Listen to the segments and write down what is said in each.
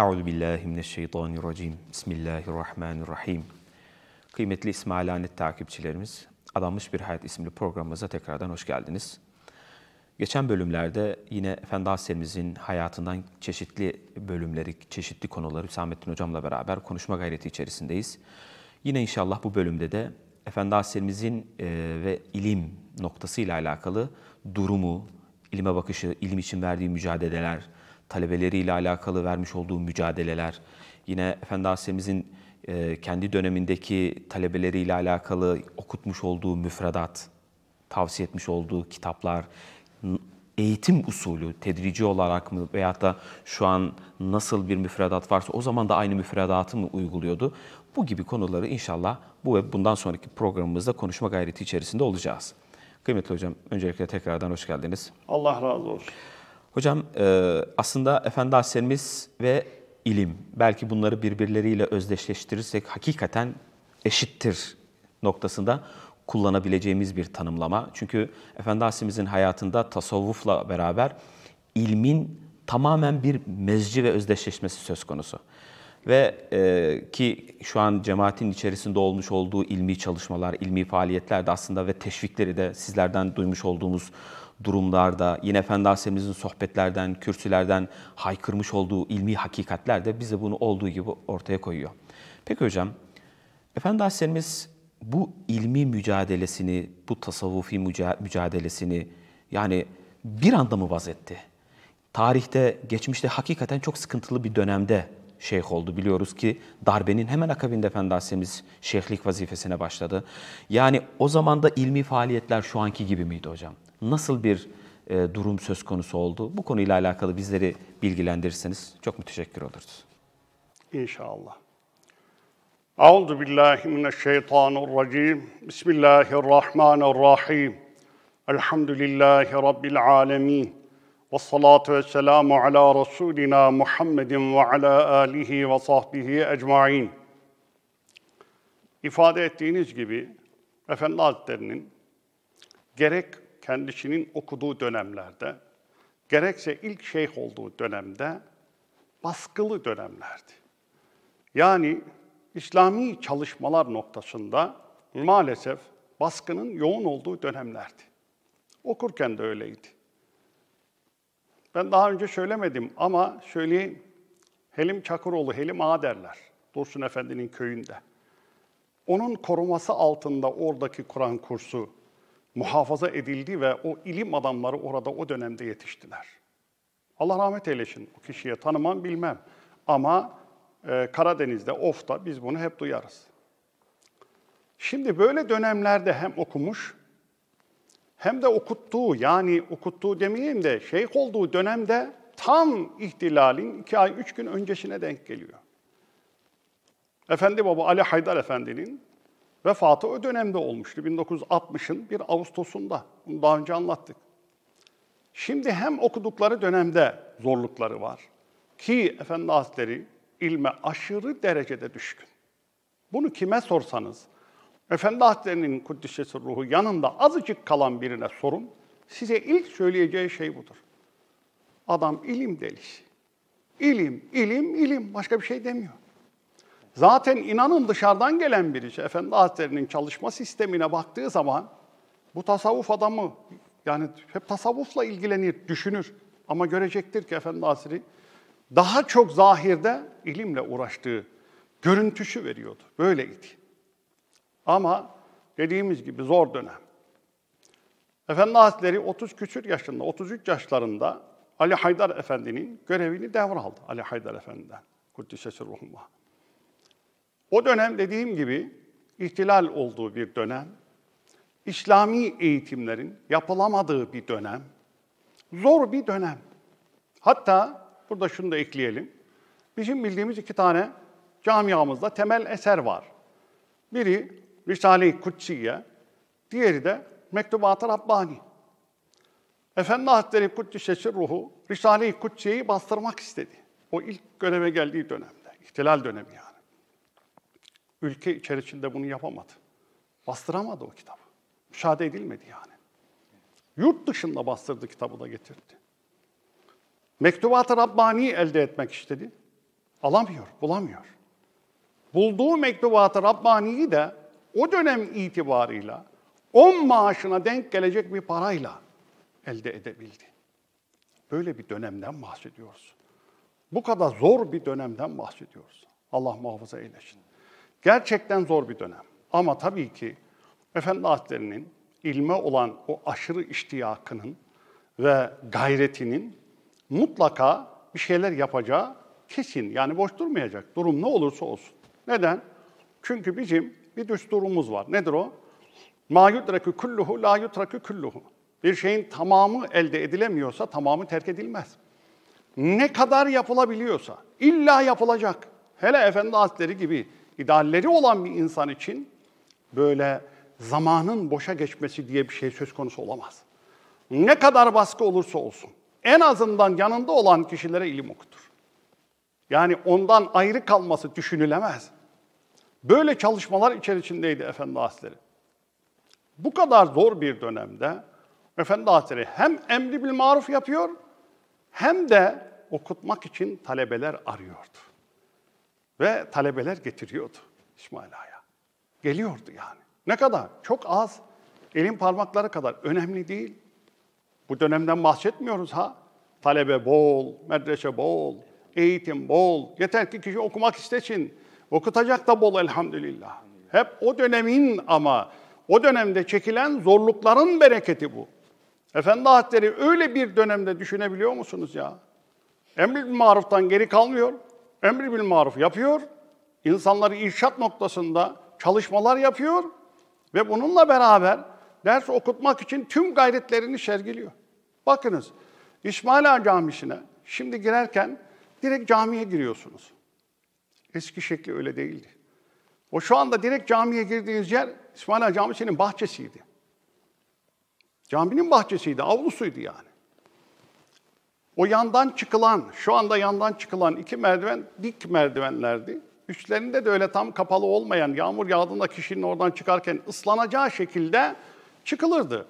Euzu billahi mineşşeytanirracim. Bismillahirrahmanirrahim. Kıymetli İsmail Anet takipçilerimiz, Adanmış Bir Hayat isimli programımıza tekrardan hoş geldiniz. Geçen bölümlerde yine Efendi Hasenimizin hayatından çeşitli bölümleri, çeşitli konuları Hüsamettin Hocam'la beraber konuşma gayreti içerisindeyiz. Yine inşallah bu bölümde de Efendi Hasenimizin e, ve ilim noktasıyla alakalı durumu, ilime bakışı, ilim için verdiği mücadeleler, talebeleriyle alakalı vermiş olduğu mücadeleler, yine Efendi Asemizin e, kendi dönemindeki talebeleriyle alakalı okutmuş olduğu müfredat, tavsiye etmiş olduğu kitaplar, eğitim usulü tedrici olarak mı veyahut da şu an nasıl bir müfredat varsa o zaman da aynı müfredatı mı uyguluyordu? Bu gibi konuları inşallah bu ve bundan sonraki programımızda konuşma gayreti içerisinde olacağız. Kıymetli hocam öncelikle tekrardan hoş geldiniz. Allah razı olsun. Hocam e, aslında Efendi Aleyhisselam'ız ve ilim belki bunları birbirleriyle özdeşleştirirsek hakikaten eşittir noktasında kullanabileceğimiz bir tanımlama. Çünkü Efendi Aleyhisselam'ızın hayatında tasavvufla beraber ilmin tamamen bir mezci ve özdeşleşmesi söz konusu. Ve e, ki şu an cemaatin içerisinde olmuş olduğu ilmi çalışmalar, ilmi faaliyetler de aslında ve teşvikleri de sizlerden duymuş olduğumuz durumlarda yine Fendasemizin sohbetlerden, kürsülerden haykırmış olduğu ilmi hakikatler de bize bunu olduğu gibi ortaya koyuyor. Peki hocam, Efendi Hazretlerimiz bu ilmi mücadelesini, bu tasavvufi mücadelesini yani bir anda mı vazetti? Tarihte, geçmişte hakikaten çok sıkıntılı bir dönemde şeyh oldu. Biliyoruz ki darbenin hemen akabinde Efendi Hazretimiz şeyhlik vazifesine başladı. Yani o zamanda ilmi faaliyetler şu anki gibi miydi hocam? nasıl bir e, durum söz konusu oldu? Bu konuyla alakalı bizleri bilgilendirirseniz çok müteşekkir oluruz. İnşallah. Euzu billahi mineşşeytanirracim. Bismillahirrahmanirrahim. Elhamdülillahi rabbil alamin. Ve salatu ve selamu ala Resulina Muhammedin ve ala alihi ve sahbihi ecmain. İfade ettiğiniz gibi Efendi Hazretleri'nin gerek kendisinin okuduğu dönemlerde, gerekse ilk şeyh olduğu dönemde baskılı dönemlerdi. Yani İslami çalışmalar noktasında maalesef baskının yoğun olduğu dönemlerdi. Okurken de öyleydi. Ben daha önce söylemedim ama söyleyeyim. Helim Çakıroğlu, Helim Ağa derler. Dursun Efendi'nin köyünde. Onun koruması altında oradaki Kur'an kursu muhafaza edildi ve o ilim adamları orada o dönemde yetiştiler. Allah rahmet eylesin o kişiye tanımam bilmem ama e, Karadeniz'de, Of'ta biz bunu hep duyarız. Şimdi böyle dönemlerde hem okumuş hem de okuttuğu yani okuttuğu demeyeyim de şeyh olduğu dönemde tam ihtilalin iki ay üç gün öncesine denk geliyor. Efendi baba Ali Haydar Efendi'nin Vefatı o dönemde olmuştu. 1960'ın bir Ağustos'unda. Bunu daha önce anlattık. Şimdi hem okudukları dönemde zorlukları var ki Efendi Hazretleri ilme aşırı derecede düşkün. Bunu kime sorsanız, Efendi Hazretleri'nin Kuddisesi ruhu yanında azıcık kalan birine sorun, size ilk söyleyeceği şey budur. Adam ilim delisi. İlim, ilim, ilim. Başka bir şey demiyor. Zaten inanın dışarıdan gelen bir Efendi Hazretleri'nin çalışma sistemine baktığı zaman bu tasavvuf adamı yani hep tasavvufla ilgilenir, düşünür. Ama görecektir ki Efendi Hazretleri daha çok zahirde ilimle uğraştığı görüntüsü veriyordu. Böyleydi. Ama dediğimiz gibi zor dönem. Efendi Hazretleri 30 küsür yaşında, 33 yaşlarında Ali Haydar Efendi'nin görevini devraldı Ali Haydar Efendi'den. Kuddise Sirruhullah. O dönem dediğim gibi ihtilal olduğu bir dönem, İslami eğitimlerin yapılamadığı bir dönem, zor bir dönem. Hatta burada şunu da ekleyelim. Bizim bildiğimiz iki tane camiamızda temel eser var. Biri Risale-i Kutsiye, diğeri de Mektubat-ı Rabbani. Efendi Hazretleri Kuddisesi ruhu Risale-i Kutsiye'yi bastırmak istedi. O ilk göreve geldiği dönemde, ihtilal dönemi yani. Ülke içerisinde bunu yapamadı. Bastıramadı o kitabı. Müşahede edilmedi yani. Yurt dışında bastırdı kitabı da getirdi. Mektubat-ı Rabbani'yi elde etmek istedi. Alamıyor, bulamıyor. Bulduğu mektubat-ı Rabbani'yi de o dönem itibarıyla 10 maaşına denk gelecek bir parayla elde edebildi. Böyle bir dönemden bahsediyoruz. Bu kadar zor bir dönemden bahsediyoruz. Allah muhafaza eylesin. Gerçekten zor bir dönem. Ama tabii ki Efendi Hazretleri'nin ilme olan o aşırı iştiyakının ve gayretinin mutlaka bir şeyler yapacağı kesin. Yani boş durmayacak. Durum ne olursa olsun. Neden? Çünkü bizim bir düsturumuz var. Nedir o? Ma yudreku kulluhu la yutraku kulluhu. Bir şeyin tamamı elde edilemiyorsa tamamı terk edilmez. Ne kadar yapılabiliyorsa illa yapılacak. Hele Efendi Hazretleri gibi idealleri olan bir insan için böyle zamanın boşa geçmesi diye bir şey söz konusu olamaz. Ne kadar baskı olursa olsun en azından yanında olan kişilere ilim okutur. Yani ondan ayrı kalması düşünülemez. Böyle çalışmalar içerisindeydi Efendi Hazretleri. Bu kadar zor bir dönemde Efendi Hazretleri hem emri bil maruf yapıyor hem de okutmak için talebeler arıyordu. Ve talebeler getiriyordu İsmail Ağa'ya. Geliyordu yani. Ne kadar? Çok az. Elin parmakları kadar. Önemli değil. Bu dönemden bahsetmiyoruz ha. Talebe bol, medrese bol, eğitim bol. Yeter ki kişi okumak istesin. Okutacak da bol elhamdülillah. Hep o dönemin ama o dönemde çekilen zorlukların bereketi bu. Efendi Hazretleri öyle bir dönemde düşünebiliyor musunuz ya? Emr-i maruftan geri kalmıyor emri bil maruf yapıyor, insanları irşat noktasında çalışmalar yapıyor ve bununla beraber ders okutmak için tüm gayretlerini sergiliyor. Bakınız, İsmail Camisi'ne şimdi girerken direkt camiye giriyorsunuz. Eski şekli öyle değildi. O şu anda direkt camiye girdiğiniz yer İsmail Camisi'nin bahçesiydi. Caminin bahçesiydi, avlusuydu yani. O yandan çıkılan, şu anda yandan çıkılan iki merdiven dik merdivenlerdi. Üçlerinde de öyle tam kapalı olmayan, yağmur yağdığında kişinin oradan çıkarken ıslanacağı şekilde çıkılırdı.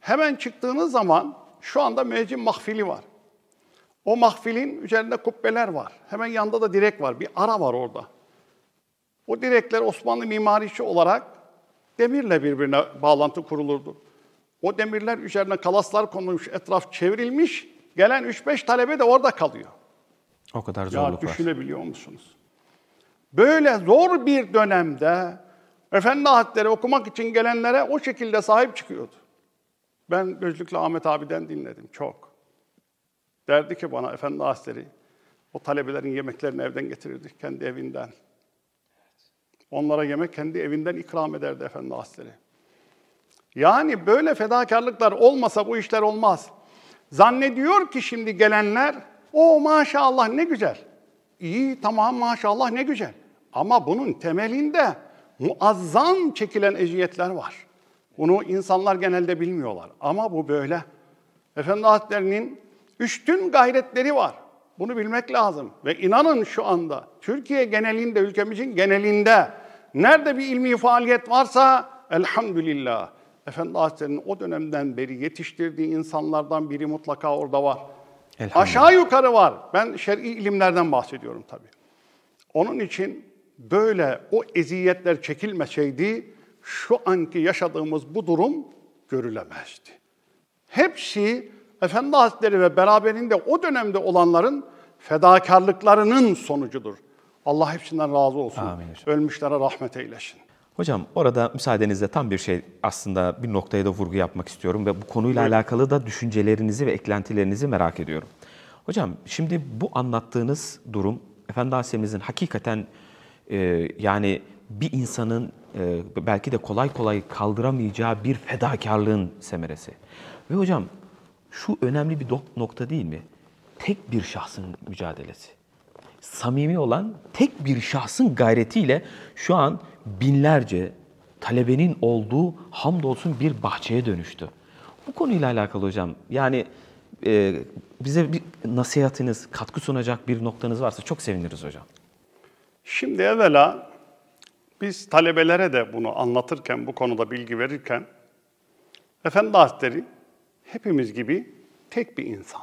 Hemen çıktığınız zaman şu anda müeccin mahfili var. O mahfilin üzerinde kubbeler var. Hemen yanda da direk var, bir ara var orada. O direkler Osmanlı mimarisi olarak demirle birbirine bağlantı kurulurdu. O demirler üzerine kalaslar konulmuş, etraf çevrilmiş, gelen 3-5 talebe de orada kalıyor. O kadar zorluk ya, düşünebiliyor var. musunuz? Böyle zor bir dönemde Efendi Hazretleri okumak için gelenlere o şekilde sahip çıkıyordu. Ben gözlükle Ahmet abiden dinledim çok. Derdi ki bana Efendi Hazretleri o talebelerin yemeklerini evden getirirdi kendi evinden. Onlara yemek kendi evinden ikram ederdi Efendi Hazretleri. Yani böyle fedakarlıklar olmasa bu işler olmaz. Zannediyor ki şimdi gelenler, o maşallah ne güzel. İyi tamam maşallah ne güzel. Ama bunun temelinde muazzam çekilen eziyetler var. Bunu insanlar genelde bilmiyorlar ama bu böyle. Efendi Hazretleri'nin üstün gayretleri var. Bunu bilmek lazım. Ve inanın şu anda Türkiye genelinde, ülkemizin genelinde nerede bir ilmi faaliyet varsa elhamdülillah. Efendi Hazretleri'nin o dönemden beri yetiştirdiği insanlardan biri mutlaka orada var. Aşağı yukarı var. Ben şer'i ilimlerden bahsediyorum tabii. Onun için böyle o eziyetler çekilmeseydi şu anki yaşadığımız bu durum görülemezdi. Hepsi Efendi Hazretleri ve beraberinde o dönemde olanların fedakarlıklarının sonucudur. Allah hepsinden razı olsun. Amin. Ölmüşlere rahmet eylesin. Hocam orada müsaadenizle tam bir şey aslında bir noktaya da vurgu yapmak istiyorum ve bu konuyla evet. alakalı da düşüncelerinizi ve eklentilerinizi merak ediyorum. Hocam şimdi bu anlattığınız durum Efendi Asemizin hakikaten e, yani bir insanın e, belki de kolay kolay kaldıramayacağı bir fedakarlığın semeresi. Ve hocam şu önemli bir nokta değil mi? Tek bir şahsın mücadelesi samimi olan tek bir şahsın gayretiyle şu an binlerce talebenin olduğu hamdolsun bir bahçeye dönüştü. Bu konuyla alakalı hocam yani e, bize bir nasihatiniz, katkı sunacak bir noktanız varsa çok seviniriz hocam. Şimdi evvela biz talebelere de bunu anlatırken, bu konuda bilgi verirken Efendi Hazretleri hepimiz gibi tek bir insan.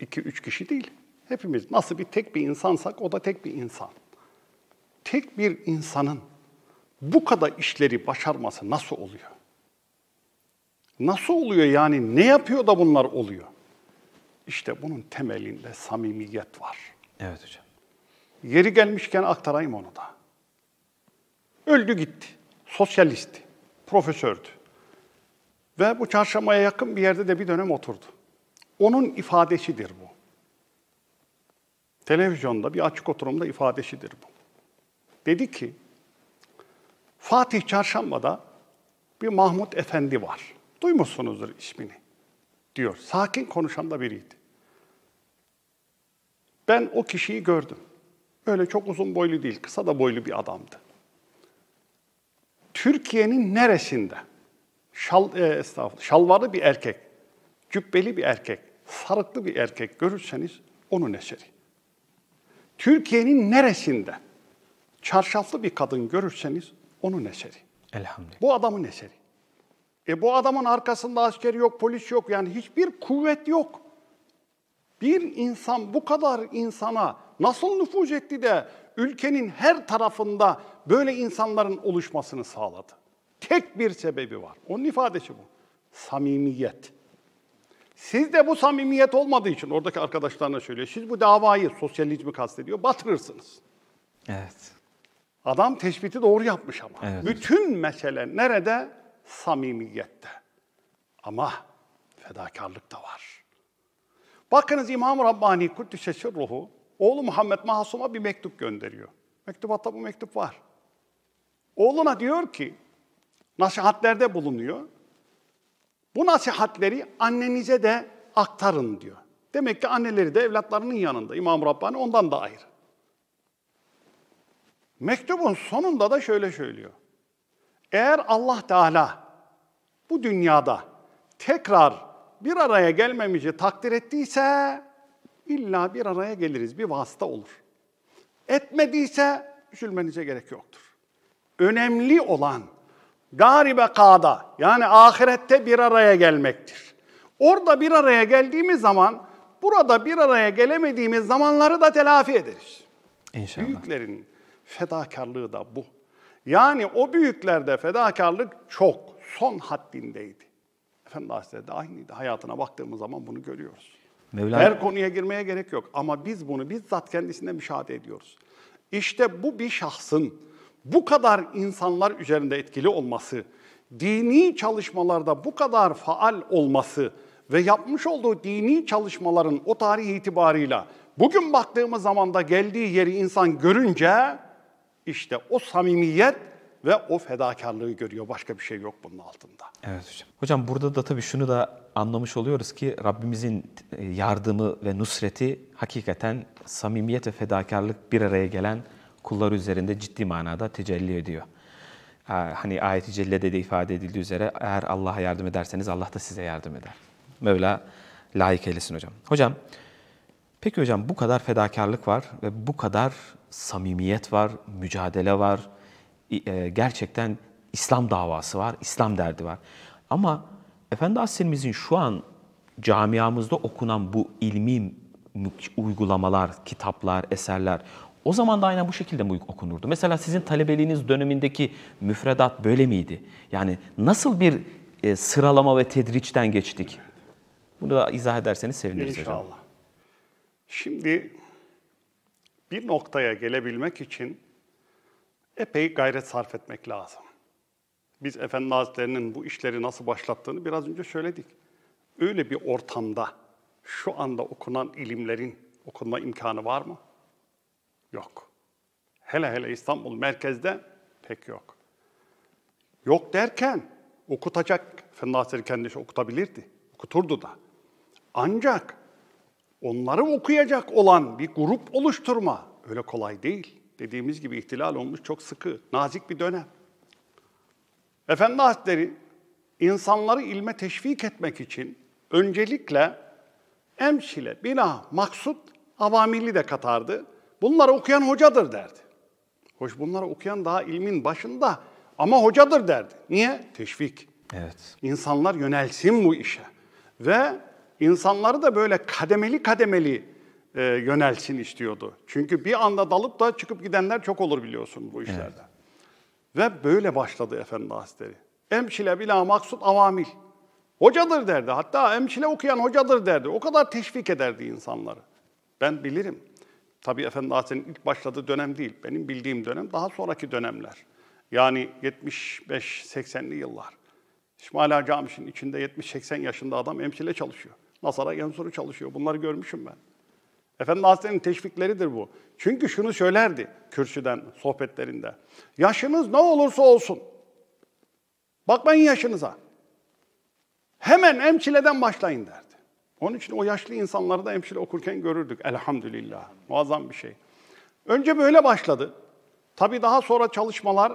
İki, üç kişi değil. Hepimiz nasıl bir tek bir insansak o da tek bir insan. Tek bir insanın bu kadar işleri başarması nasıl oluyor? Nasıl oluyor yani? Ne yapıyor da bunlar oluyor? İşte bunun temelinde samimiyet var. Evet hocam. Yeri gelmişken aktarayım onu da. Öldü gitti. Sosyalisti, profesördü. Ve bu çarşamaya yakın bir yerde de bir dönem oturdu. Onun ifadesidir bu televizyonda bir açık oturumda ifadesidir bu. Dedi ki, Fatih Çarşamba'da bir Mahmut Efendi var. Duymuşsunuzdur ismini diyor. Sakin konuşan da biriydi. Ben o kişiyi gördüm. Öyle çok uzun boylu değil, kısa da boylu bir adamdı. Türkiye'nin neresinde? Şal, e, estağfurullah, şalvarlı bir erkek, cübbeli bir erkek, sarıklı bir erkek görürseniz onun eseri. Türkiye'nin neresinde çarşaflı bir kadın görürseniz onun eseri. Elhamdülillah. Bu adamın eseri. E bu adamın arkasında asker yok, polis yok. Yani hiçbir kuvvet yok. Bir insan bu kadar insana nasıl nüfuz etti de ülkenin her tarafında böyle insanların oluşmasını sağladı? Tek bir sebebi var. Onun ifadesi bu. Samimiyet. Siz de bu samimiyet olmadığı için, oradaki arkadaşlarına söylüyor, siz bu davayı, sosyalizmi kastediyor, batırırsınız. Evet. Adam tespiti doğru yapmış ama. Evet. Bütün mesele nerede? Samimiyette. Ama fedakarlık da var. Bakınız İmam-ı Rabbani Kuddüs'e ruhu oğlu Muhammed Mahsum'a bir mektup gönderiyor. Mektubatta bu mektup var. Oğluna diyor ki, nasihatlerde bulunuyor. Bu nasihatleri annenize de aktarın diyor. Demek ki anneleri de evlatlarının yanında. İmam Rabbani ondan da ayrı. Mektubun sonunda da şöyle söylüyor. Eğer Allah Teala bu dünyada tekrar bir araya gelmemizi takdir ettiyse illa bir araya geliriz, bir vasıta olur. Etmediyse üzülmenize gerek yoktur. Önemli olan Garibe kada yani ahirette bir araya gelmektir. Orada bir araya geldiğimiz zaman burada bir araya gelemediğimiz zamanları da telafi ederiz. İnşallah. Büyüklerin fedakarlığı da bu. Yani o büyüklerde fedakarlık çok, son haddindeydi. Efendimiz Hazretleri de aynıydı. Hayatına baktığımız zaman bunu görüyoruz. Mevlana... Her konuya girmeye gerek yok ama biz bunu bizzat kendisinde müşahede ediyoruz. İşte bu bir şahsın bu kadar insanlar üzerinde etkili olması, dini çalışmalarda bu kadar faal olması ve yapmış olduğu dini çalışmaların o tarihi itibarıyla bugün baktığımız zaman da geldiği yeri insan görünce işte o samimiyet ve o fedakarlığı görüyor. Başka bir şey yok bunun altında. Evet hocam. Hocam burada da tabii şunu da anlamış oluyoruz ki Rabbimizin e, yardımı ve nusreti hakikaten samimiyet ve fedakarlık bir araya gelen Kullar üzerinde ciddi manada tecelli ediyor. Ee, hani ayet-i cellede de ifade edildiği üzere eğer Allah'a yardım ederseniz Allah da size yardım eder. Mevla layık eylesin hocam. Hocam, peki hocam bu kadar fedakarlık var ve bu kadar samimiyet var, mücadele var, e, gerçekten İslam davası var, İslam derdi var. Ama Efendi Aslimizin şu an camiamızda okunan bu ilmi uygulamalar, kitaplar, eserler o zaman da aynen bu şekilde mi okunurdu? Mesela sizin talebeliğiniz dönemindeki müfredat böyle miydi? Yani nasıl bir e, sıralama ve tedriçten geçtik? Bunu da izah ederseniz seviniriz İnşallah. hocam. Şimdi bir noktaya gelebilmek için epey gayret sarf etmek lazım. Biz Efendi Hazretleri'nin bu işleri nasıl başlattığını biraz önce söyledik. Öyle bir ortamda şu anda okunan ilimlerin okunma imkanı var mı? Yok. Hele hele İstanbul merkezde pek yok. Yok derken okutacak Fennasir kendisi okutabilirdi. Okuturdu da. Ancak onları okuyacak olan bir grup oluşturma öyle kolay değil. Dediğimiz gibi ihtilal olmuş çok sıkı, nazik bir dönem. Efendi Hazretleri insanları ilme teşvik etmek için öncelikle emşile, bina, maksut, avamili de katardı bunları okuyan hocadır derdi. Hoş bunları okuyan daha ilmin başında ama hocadır derdi. Niye? Teşvik. Evet. İnsanlar yönelsin bu işe. Ve insanları da böyle kademeli kademeli e, yönelsin istiyordu. Çünkü bir anda dalıp da çıkıp gidenler çok olur biliyorsun bu işlerde. Evet. Ve böyle başladı Efendi Hazretleri. Emşile bila maksut avamil. Hocadır derdi. Hatta emşile okuyan hocadır derdi. O kadar teşvik ederdi insanları. Ben bilirim. Tabii efendim Galatasaray'ın ilk başladığı dönem değil. Benim bildiğim dönem daha sonraki dönemler. Yani 75-80'li yıllar. İsmail Hakkı Amiş'in içinde 70-80 yaşında adam emsile çalışıyor. Nasara Yansur'u çalışıyor. Bunları görmüşüm ben. Efendim Galatasaray'ın teşvikleridir bu. Çünkü şunu söylerdi kürsüden, sohbetlerinde. Yaşınız ne olursa olsun. Bakmayın yaşınıza. Hemen emsileden başlayın der. Onun için o yaşlı insanları da hemşire okurken görürdük elhamdülillah. Muazzam bir şey. Önce böyle başladı. Tabii daha sonra çalışmalar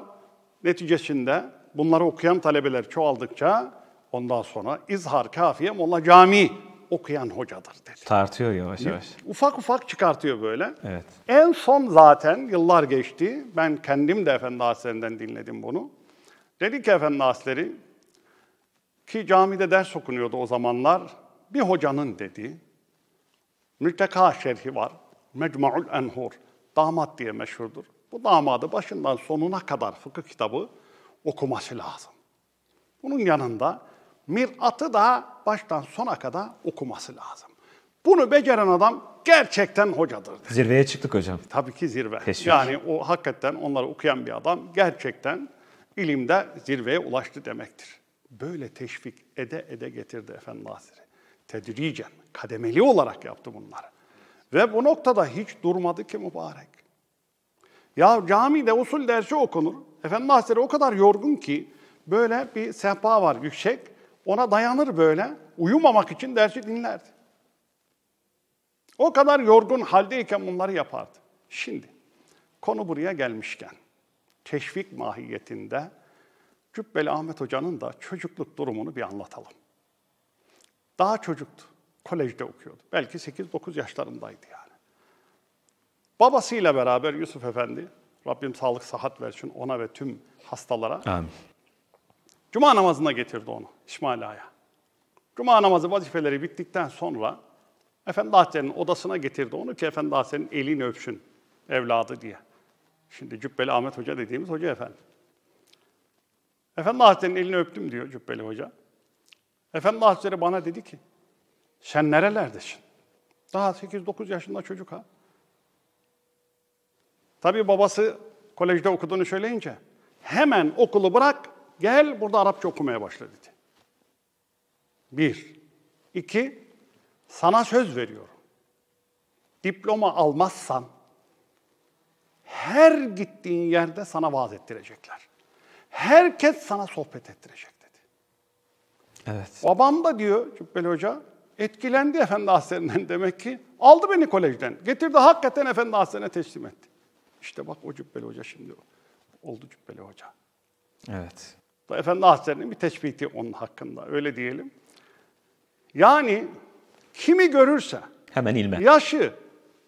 neticesinde bunları okuyan talebeler çoğaldıkça ondan sonra izhar Kafiye Molla cami okuyan hocadır dedi. Tartıyor yavaş yavaş. Ufak ufak çıkartıyor böyle. Evet. En son zaten yıllar geçti. Ben kendim de Efendi Hazretlerinden dinledim bunu. Dedi ki Efendi Hazretleri ki camide ders okunuyordu o zamanlar bir hocanın dediği, mütteka şerhi var, Mecmu'ul Enhur, damat diye meşhurdur. Bu damadı başından sonuna kadar fıkıh kitabı okuması lazım. Bunun yanında miratı da baştan sona kadar okuması lazım. Bunu beceren adam gerçekten hocadır. Zirveye çıktık hocam. Tabii ki zirve. Teşekkür. Yani o hakikaten onları okuyan bir adam gerçekten ilimde zirveye ulaştı demektir. Böyle teşvik ede ede getirdi Efendi Hazretleri. Tedricen, kademeli olarak yaptı bunları. Ve bu noktada hiç durmadı ki mübarek. Ya camide usul dersi okunur. Efendi Hazretleri o kadar yorgun ki böyle bir sehpa var yüksek. Ona dayanır böyle. Uyumamak için dersi dinlerdi. O kadar yorgun haldeyken bunları yapardı. Şimdi konu buraya gelmişken teşvik mahiyetinde Cübbeli Ahmet Hoca'nın da çocukluk durumunu bir anlatalım. Daha çocuktu. Kolejde okuyordu. Belki 8-9 yaşlarındaydı yani. Babasıyla beraber Yusuf Efendi, Rabbim sağlık sahat versin ona ve tüm hastalara. Amin. Cuma namazına getirdi onu İsmaila'ya. Cuma namazı vazifeleri bittikten sonra Efendi Hazretleri'nin odasına getirdi onu ki Efendi Hazretleri'nin elini öpsün evladı diye. Şimdi Cübbeli Ahmet Hoca dediğimiz hoca efendi. Efendi Hazretleri'nin elini öptüm diyor Cübbeli Hoca. Efendi Hazretleri bana dedi ki, sen nerelerdesin? Daha 8-9 yaşında çocuk ha. Tabii babası kolejde okuduğunu söyleyince, hemen okulu bırak, gel burada Arapça okumaya başla dedi. Bir. iki, sana söz veriyorum. Diploma almazsan, her gittiğin yerde sana vaaz ettirecekler. Herkes sana sohbet ettirecek. Evet. Babam da diyor Cübbeli Hoca, etkilendi Efendi Hasen'den demek ki. Aldı beni kolejden. Getirdi hakikaten Efendi Hasen'e teslim etti. İşte bak o Cübbeli Hoca şimdi oldu Cübbeli Hoca. Evet. Da Efendi Hasen'in bir tespiti onun hakkında öyle diyelim. Yani kimi görürse hemen ilme. Yaşı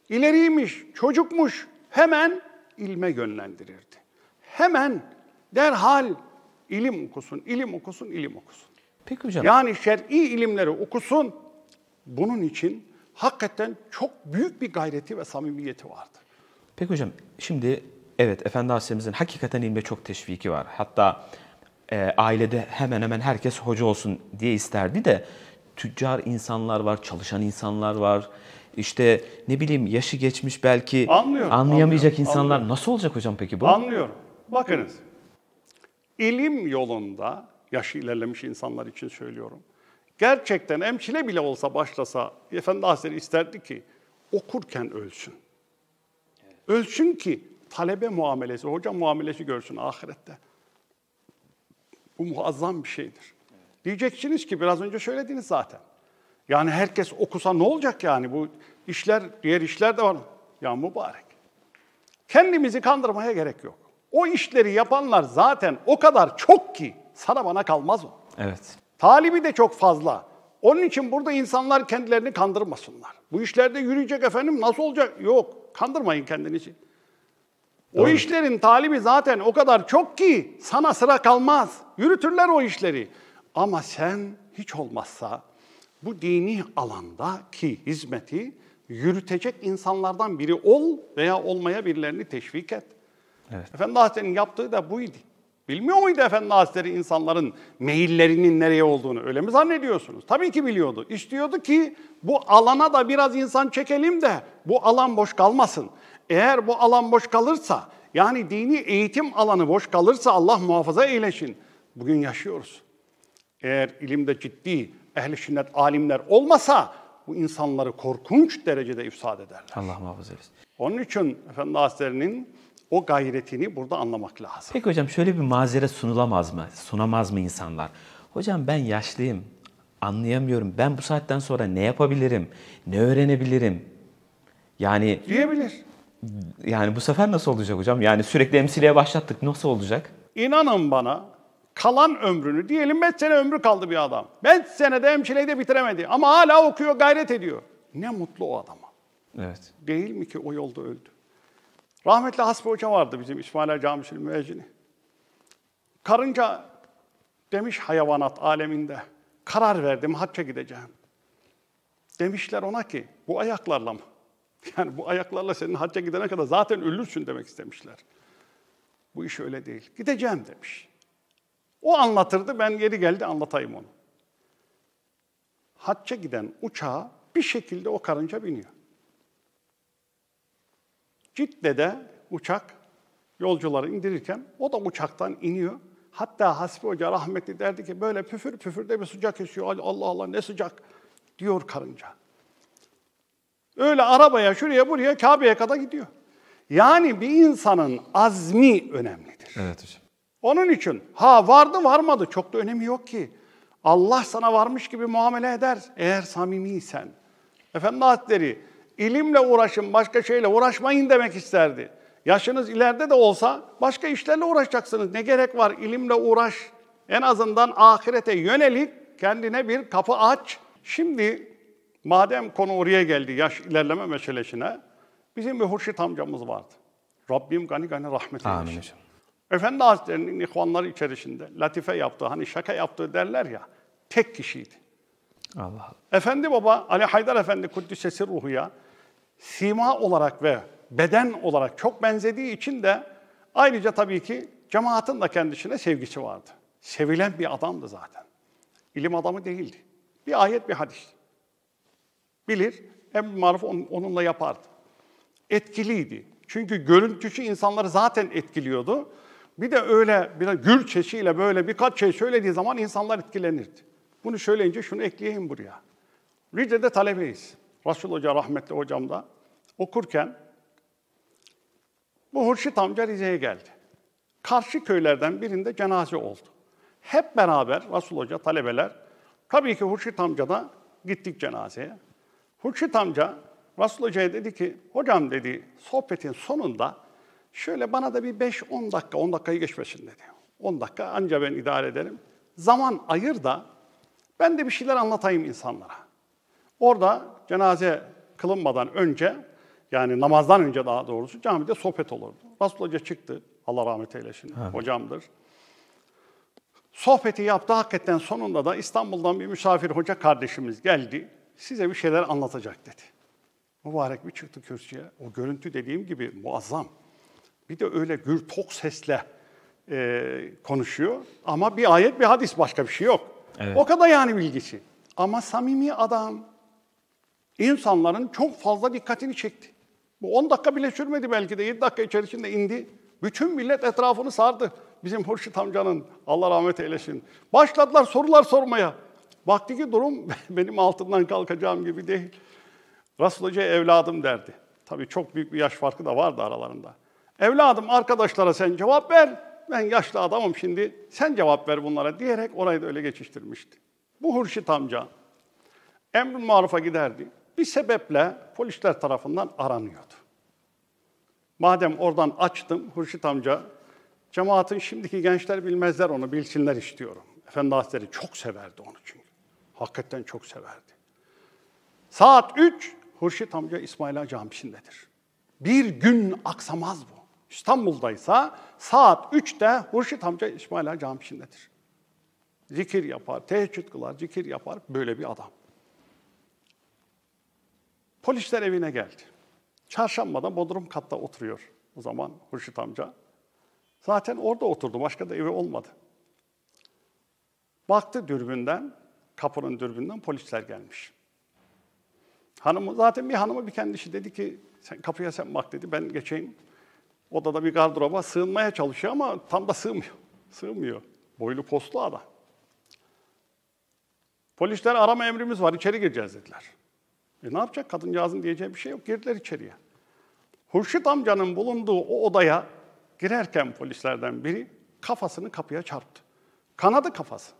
ileriymiş, çocukmuş hemen ilme yönlendirirdi. Hemen derhal ilim okusun, ilim okusun, ilim okusun. Peki hocam. Yani şer'i ilimleri okusun. Bunun için hakikaten çok büyük bir gayreti ve samimiyeti vardı. Peki hocam şimdi evet Efendi Hazretimizin hakikaten ilme çok teşviki var. Hatta e, ailede hemen hemen herkes hoca olsun diye isterdi de tüccar insanlar var, çalışan insanlar var. İşte ne bileyim yaşı geçmiş belki anlıyorum, anlayamayacak anlıyorum, insanlar. Anlıyorum. Nasıl olacak hocam peki bu? Anlıyorum. Bakınız ilim yolunda Yaşı ilerlemiş insanlar için söylüyorum. Gerçekten emçile bile olsa başlasa Efendi Hazretleri isterdi ki okurken ölsün. Evet. Ölsün ki talebe muamelesi, hoca muamelesi görsün ahirette. Bu muazzam bir şeydir. Diyeceksiniz ki biraz önce söylediniz zaten. Yani herkes okusa ne olacak yani bu işler, diğer işler de var. Ya mübarek. Kendimizi kandırmaya gerek yok. O işleri yapanlar zaten o kadar çok ki sana bana kalmaz o. Evet. Talibi de çok fazla. Onun için burada insanlar kendilerini kandırmasınlar. Bu işlerde yürüyecek efendim nasıl olacak? Yok kandırmayın kendinizi. O işlerin talibi zaten o kadar çok ki sana sıra kalmaz. Yürütürler o işleri. Ama sen hiç olmazsa bu dini alanda ki hizmeti yürütecek insanlardan biri ol veya olmaya birilerini teşvik et. Evet. Efendi Hazretleri'nin yaptığı da buydu. Bilmiyor muydu Efendi Hazretleri insanların meyillerinin nereye olduğunu? Öyle mi zannediyorsunuz? Tabii ki biliyordu. İstiyordu ki bu alana da biraz insan çekelim de bu alan boş kalmasın. Eğer bu alan boş kalırsa, yani dini eğitim alanı boş kalırsa Allah muhafaza eylesin. Bugün yaşıyoruz. Eğer ilimde ciddi ehli sünnet alimler olmasa bu insanları korkunç derecede ifsad ederler. Allah muhafaza eylesin. Onun için Efendi Hazretleri'nin o gayretini burada anlamak lazım. Peki hocam şöyle bir mazere sunulamaz mı? Sunamaz mı insanlar? Hocam ben yaşlıyım, anlayamıyorum. Ben bu saatten sonra ne yapabilirim? Ne öğrenebilirim? Yani diyebilir. Yani bu sefer nasıl olacak hocam? Yani sürekli emsileye başlattık. Nasıl olacak? İnanın bana kalan ömrünü diyelim 5 sene ömrü kaldı bir adam. 5 senede hemşireyi de bitiremedi ama hala okuyor, gayret ediyor. Ne mutlu o adama. Evet. Değil mi ki o yolda öldü? Rahmetli Hasbi Hoca vardı bizim İsmail Camisi'nin müezzini. Karınca demiş hayvanat aleminde, karar verdim hacca gideceğim. Demişler ona ki, bu ayaklarla mı? Yani bu ayaklarla senin hacca gidene kadar zaten ölürsün demek istemişler. Bu iş öyle değil. Gideceğim demiş. O anlatırdı, ben geri geldi anlatayım onu. Hacca giden uçağa bir şekilde o karınca biniyor. Cidde'de uçak yolcuları indirirken o da uçaktan iniyor. Hatta Hasbi Hoca rahmetli derdi ki böyle püfür püfür de bir sıcak esiyor. Allah Allah ne sıcak diyor karınca. Öyle arabaya şuraya buraya Kabe'ye kadar gidiyor. Yani bir insanın azmi önemlidir. Evet hocam. Onun için ha vardı varmadı çok da önemi yok ki. Allah sana varmış gibi muamele eder eğer samimiysen. Efendi Hazretleri İlimle uğraşın, başka şeyle uğraşmayın demek isterdi. Yaşınız ileride de olsa başka işlerle uğraşacaksınız. Ne gerek var ilimle uğraş. En azından ahirete yönelik kendine bir kapı aç. Şimdi madem konu oraya geldi yaş ilerleme meselesine. Bizim bir Hurşit amcamız vardı. Rabbim gani gani rahmet eylesin. Amin. Efendi Hazretleri'nin ihvanları içerisinde latife yaptığı, hani şaka yaptığı derler ya, tek kişiydi. Allah Allah. Efendi Baba Ali Haydar Efendi Kuddüsesi Ruhu'ya sima olarak ve beden olarak çok benzediği için de ayrıca tabii ki cemaatin de kendisine sevgisi vardı. Sevilen bir adamdı zaten. İlim adamı değildi. Bir ayet, bir hadis. Bilir, en maruf onunla yapardı. Etkiliydi. Çünkü görüntüsü insanları zaten etkiliyordu. Bir de öyle bir gül çeşiyle böyle birkaç şey söylediği zaman insanlar etkilenirdi. Bunu söyleyince şunu ekleyeyim buraya. Rize'de talebeyiz. Rasul Hoca rahmetli hocam da okurken bu Hurşit amca Rize'ye geldi. Karşı köylerden birinde cenaze oldu. Hep beraber Rasul Hoca, talebeler, tabii ki Hurşit amca da gittik cenazeye. Hurşit amca Rasul Hoca'ya dedi ki, hocam dedi sohbetin sonunda şöyle bana da bir 5-10 dakika, 10 dakikayı geçmesin dedi. 10 dakika anca ben idare ederim. Zaman ayır da ben de bir şeyler anlatayım insanlara. Orada cenaze kılınmadan önce, yani namazdan önce daha doğrusu camide sohbet olurdu. Rasul Hoca çıktı, Allah rahmet eylesin, evet. hocamdır. Sohbeti yaptı, hakikaten sonunda da İstanbul'dan bir misafir hoca kardeşimiz geldi. Size bir şeyler anlatacak dedi. Mübarek bir çıktı kürsüye. O görüntü dediğim gibi muazzam. Bir de öyle gür tok sesle e, konuşuyor. Ama bir ayet, bir hadis başka bir şey yok. Evet. O kadar yani bilgisi. Ama samimi adam, insanların çok fazla dikkatini çekti. Bu 10 dakika bile sürmedi belki de 7 dakika içerisinde indi. Bütün millet etrafını sardı. Bizim Hurşit amcanın, Allah rahmet eylesin. Başladılar sorular sormaya. Baktı durum benim altından kalkacağım gibi değil. Rasul Hoca evladım derdi. Tabii çok büyük bir yaş farkı da vardı aralarında. Evladım arkadaşlara sen cevap ver. Ben yaşlı adamım şimdi sen cevap ver bunlara diyerek orayı da öyle geçiştirmişti. Bu Hurşit amca Emr-ül Maruf'a giderdi bir sebeple polisler tarafından aranıyordu. Madem oradan açtım Hurşit amca, cemaatin şimdiki gençler bilmezler onu, bilsinler istiyorum. Efendi Hazretleri çok severdi onu çünkü. Hakikaten çok severdi. Saat 3 Hurşit amca İsmaila Camisi'ndedir. Bir gün aksamaz bu. İstanbul'daysa saat 3'te Hurşit amca İsmaila Camisi'ndedir. Zikir yapar, teheccüd kılar, zikir yapar. Böyle bir adam. Polisler evine geldi. Çarşamba'da bodrum katta oturuyor o zaman Hurşit amca. Zaten orada oturdu, başka da evi olmadı. Baktı dürbünden, kapının dürbünden polisler gelmiş. Hanımı, zaten bir hanımı bir kendisi dedi ki, sen, kapıya sen bak dedi, ben geçeyim. Odada bir gardıroba sığınmaya çalışıyor ama tam da sığmıyor. Sığmıyor. Boylu postlu adam. Polisler arama emrimiz var, içeri gireceğiz dediler. E ne yapacak? Kadıncağızın diyeceği bir şey yok. Girdiler içeriye. Hurşit amcanın bulunduğu o odaya girerken polislerden biri kafasını kapıya çarptı. Kanadı kafası.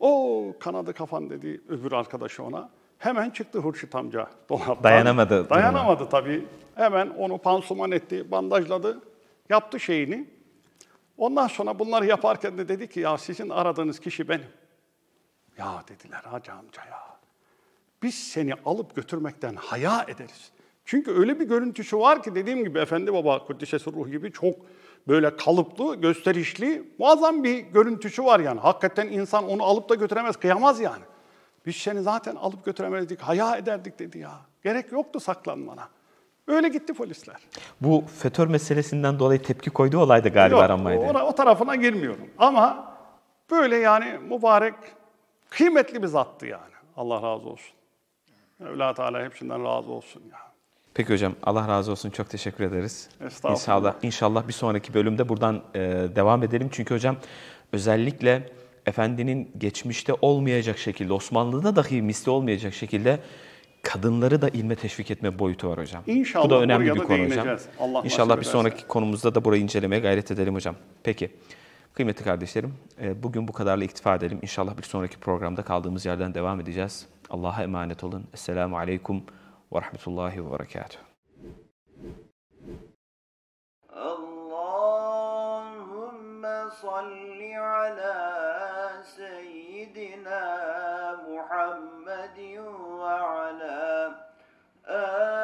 O kanadı kafan dedi öbür arkadaşı ona. Hemen çıktı Hurşit amca dolaptan. Dayanamadı. Dayanamadı duruma. tabii. Hemen onu pansuman etti, bandajladı, yaptı şeyini. Ondan sonra bunları yaparken de dedi ki ya sizin aradığınız kişi benim. Ya dediler hacı amca ya. Biz seni alıp götürmekten haya ederiz. Çünkü öyle bir görüntüsü var ki dediğim gibi Efendi Baba Kuddisesi Ruh gibi çok böyle kalıplı, gösterişli, muazzam bir görüntüsü var yani. Hakikaten insan onu alıp da götüremez, kıyamaz yani. Biz seni zaten alıp götüremezdik, haya ederdik dedi ya. Gerek yoktu saklanmana. Öyle gitti polisler. Bu FETÖ meselesinden dolayı tepki koyduğu olaydı galiba Yok, aranmaydı. O, o tarafına girmiyorum. Ama böyle yani mübarek kıymetli bir zattı yani. Allah razı olsun. Mevla Teala hepsinden razı olsun ya. Peki hocam Allah razı olsun çok teşekkür ederiz. Estağfurullah. İnşallah, inşallah bir sonraki bölümde buradan e, devam edelim. Çünkü hocam özellikle Efendinin geçmişte olmayacak şekilde Osmanlı'da dahi misli olmayacak şekilde kadınları da ilme teşvik etme boyutu var hocam. İnşallah Bu da önemli bir konu hocam. Allah İnşallah bir sonraki konumuzda da burayı incelemeye gayret edelim hocam. Peki. Kıymetli kardeşlerim, e, bugün bu kadarla iktifa edelim. İnşallah bir sonraki programda kaldığımız yerden devam edeceğiz. Allah'a emanet olun. Esselamu Aleyküm ve Rahmetullahi ve Berekatuhu. Allahümme salli ala seyyidina Muhammedin ve ala